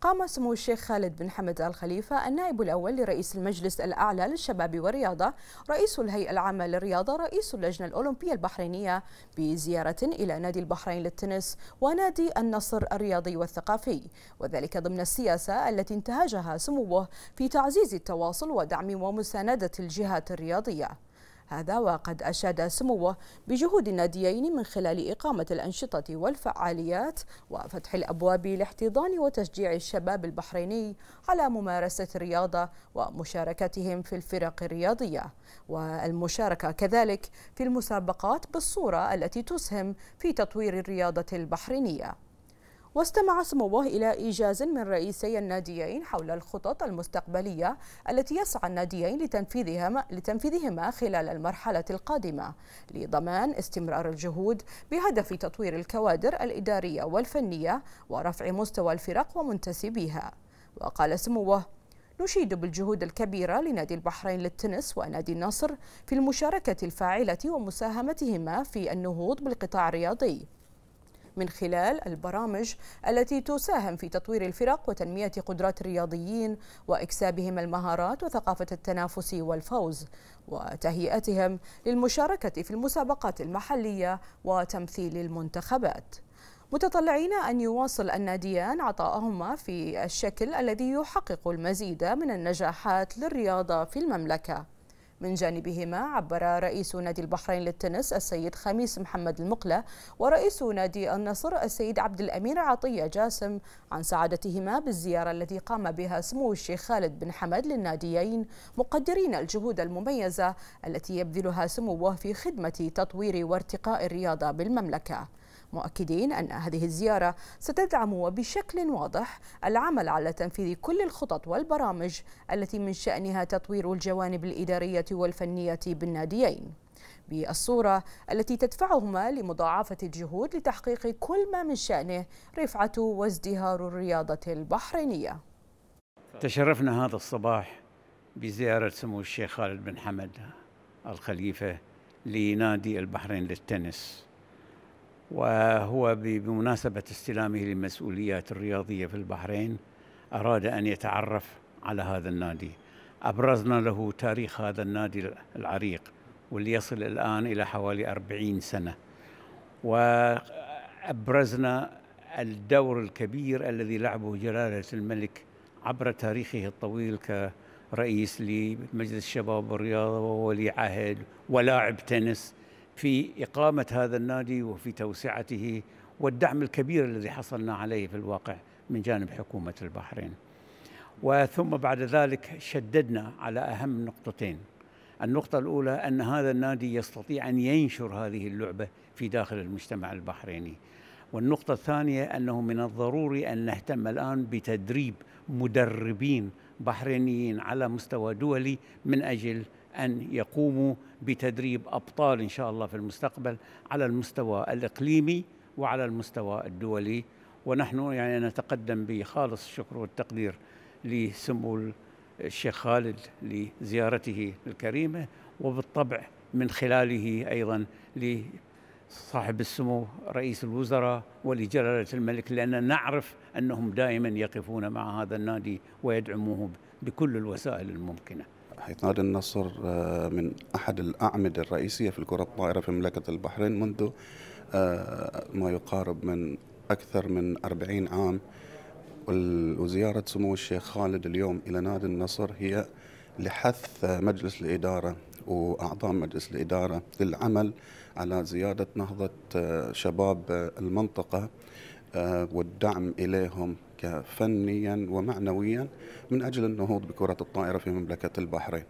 قام سمو الشيخ خالد بن حمد آل خليفة النائب الأول لرئيس المجلس الأعلى للشباب والرياضة رئيس الهيئة العامة للرياضة رئيس اللجنة الأولمبية البحرينية بزيارة إلى نادي البحرين للتنس ونادي النصر الرياضي والثقافي وذلك ضمن السياسة التي انتهجها سموه في تعزيز التواصل ودعم ومساندة الجهات الرياضية هذا وقد أشاد سموه بجهود الناديين من خلال إقامة الأنشطة والفعاليات وفتح الأبواب لاحتضان وتشجيع الشباب البحريني على ممارسة الرياضة ومشاركتهم في الفرق الرياضية والمشاركة كذلك في المسابقات بالصورة التي تسهم في تطوير الرياضة البحرينية واستمع سموه إلى إيجاز من رئيسي الناديين حول الخطط المستقبلية التي يسعى الناديين لتنفيذها لتنفيذهما خلال المرحلة القادمة لضمان استمرار الجهود بهدف تطوير الكوادر الإدارية والفنية ورفع مستوى الفرق ومنتسبيها وقال سموه نشيد بالجهود الكبيرة لنادي البحرين للتنس ونادي النصر في المشاركة الفاعلة ومساهمتهما في النهوض بالقطاع الرياضي من خلال البرامج التي تساهم في تطوير الفرق وتنمية قدرات الرياضيين وإكسابهم المهارات وثقافة التنافس والفوز وتهيئتهم للمشاركة في المسابقات المحلية وتمثيل المنتخبات متطلعين أن يواصل الناديان عطاءهما في الشكل الذي يحقق المزيد من النجاحات للرياضة في المملكة من جانبهما عبر رئيس نادي البحرين للتنس السيد خميس محمد المقلة ورئيس نادي النصر السيد عبد الأمير عطية جاسم عن سعادتهما بالزيارة التي قام بها سمو الشيخ خالد بن حمد للناديين مقدرين الجهود المميزة التي يبذلها سموه في خدمة تطوير وارتقاء الرياضة بالمملكة مؤكدين أن هذه الزيارة ستدعم بشكل واضح العمل على تنفيذ كل الخطط والبرامج التي من شأنها تطوير الجوانب الإدارية والفنية بالناديين بالصورة التي تدفعهما لمضاعفة الجهود لتحقيق كل ما من شأنه رفعة وازدهار الرياضة البحرينية تشرفنا هذا الصباح بزيارة سمو الشيخ خالد بن حمد الخليفة لنادي البحرين للتنس وهو بمناسبة استلامه للمسؤوليات الرياضية في البحرين أراد أن يتعرف على هذا النادي أبرزنا له تاريخ هذا النادي العريق واللي يصل الآن إلى حوالي أربعين سنة وأبرزنا الدور الكبير الذي لعبه جلالة الملك عبر تاريخه الطويل كرئيس لمجلس الشباب والرياضة وولي عهد ولاعب تنس في إقامة هذا النادي وفي توسعته والدعم الكبير الذي حصلنا عليه في الواقع من جانب حكومة البحرين وثم بعد ذلك شددنا على أهم نقطتين النقطة الأولى أن هذا النادي يستطيع أن ينشر هذه اللعبة في داخل المجتمع البحريني والنقطة الثانية أنه من الضروري أن نهتم الآن بتدريب مدربين بحرينيين على مستوى دولي من أجل أن يقوموا بتدريب أبطال إن شاء الله في المستقبل على المستوى الإقليمي وعلى المستوى الدولي ونحن يعني نتقدم بخالص الشكر والتقدير لسمو الشيخ خالد لزيارته الكريمة وبالطبع من خلاله أيضا لصاحب السمو رئيس الوزراء ولجلالة الملك لأننا نعرف أنهم دائما يقفون مع هذا النادي ويدعموه بكل الوسائل الممكنه حيث نادي النصر آه، من أحد الأعمدة الرئيسية في الكرة الطائرة في مملكة البحرين منذ آه، ما يقارب من أكثر من 40 عام وزيارة سمو الشيخ خالد اليوم إلى نادي النصر هي لحث مجلس الإدارة وأعضاء مجلس الإدارة للعمل على زيادة نهضة آه، شباب المنطقة والدعم إليهم فنيا ومعنويا من أجل النهوض بكرة الطائرة في مملكة البحرين